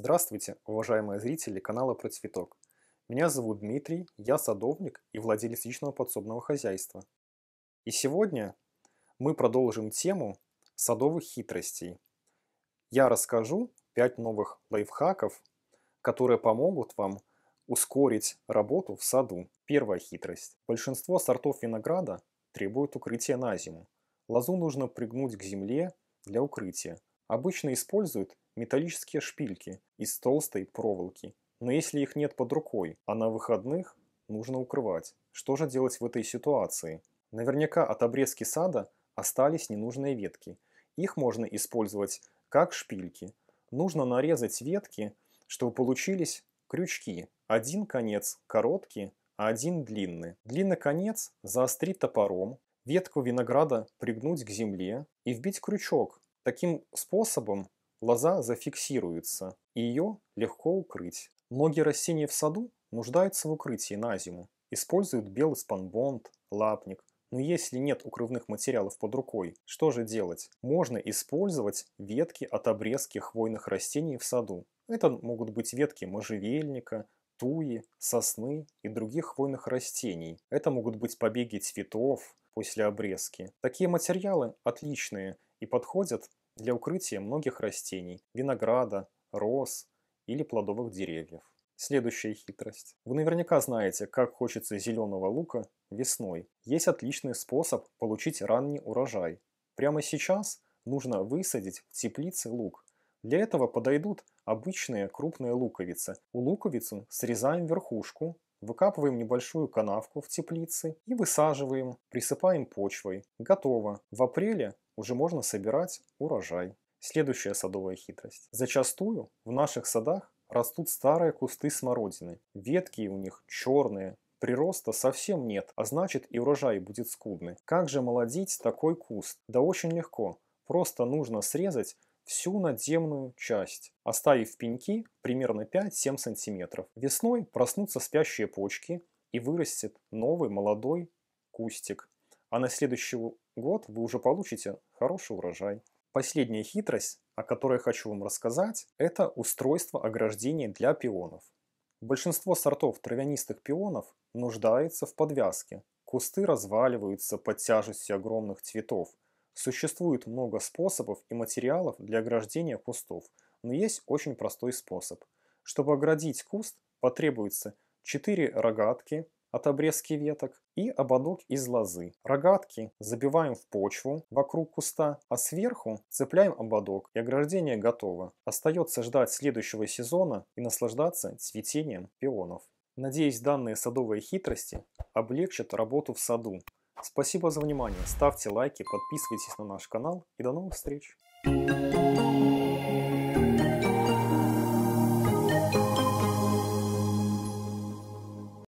Здравствуйте, уважаемые зрители канала Про Цветок. Меня зовут Дмитрий, я садовник и владелец личного подсобного хозяйства. И сегодня мы продолжим тему садовых хитростей. Я расскажу 5 новых лайфхаков, которые помогут вам ускорить работу в саду. Первая хитрость. Большинство сортов винограда требуют укрытия на зиму. Лозу нужно пригнуть к земле для укрытия. Обычно используют металлические шпильки из толстой проволоки. Но если их нет под рукой, а на выходных нужно укрывать. Что же делать в этой ситуации? Наверняка от обрезки сада остались ненужные ветки. Их можно использовать как шпильки. Нужно нарезать ветки, чтобы получились крючки. Один конец короткий, а один длинный. Длинный конец заострить топором, ветку винограда пригнуть к земле и вбить крючок. Таким способом Лоза зафиксируется, и ее легко укрыть. Многие растения в саду нуждаются в укрытии на зиму. Используют белый спанбонд, лапник. Но если нет укрывных материалов под рукой, что же делать? Можно использовать ветки от обрезки хвойных растений в саду. Это могут быть ветки можжевельника, туи, сосны и других хвойных растений. Это могут быть побеги цветов после обрезки. Такие материалы отличные и подходят для укрытия многих растений, винограда, роз или плодовых деревьев. Следующая хитрость. Вы наверняка знаете, как хочется зеленого лука весной. Есть отличный способ получить ранний урожай. Прямо сейчас нужно высадить в теплице лук. Для этого подойдут обычные крупные луковицы. У луковицу срезаем верхушку, Выкапываем небольшую канавку в теплице и высаживаем, присыпаем почвой. Готово. В апреле уже можно собирать урожай. Следующая садовая хитрость. Зачастую в наших садах растут старые кусты смородины. Ветки у них черные, прироста совсем нет, а значит и урожай будет скудный. Как же молодить такой куст? Да очень легко. Просто нужно срезать всю надземную часть, оставив пеньки примерно 5-7 см. Весной проснутся спящие почки и вырастет новый молодой кустик а на следующий год вы уже получите хороший урожай. Последняя хитрость, о которой хочу вам рассказать, это устройство ограждений для пионов. Большинство сортов травянистых пионов нуждается в подвязке. Кусты разваливаются под тяжестью огромных цветов. Существует много способов и материалов для ограждения кустов, но есть очень простой способ. Чтобы оградить куст, потребуется 4 рогатки, от обрезки веток и ободок из лозы. Рогатки забиваем в почву вокруг куста, а сверху цепляем ободок и ограждение готово. Остается ждать следующего сезона и наслаждаться цветением пионов. Надеюсь, данные садовые хитрости облегчат работу в саду. Спасибо за внимание, ставьте лайки, подписывайтесь на наш канал и до новых встреч! Thank you.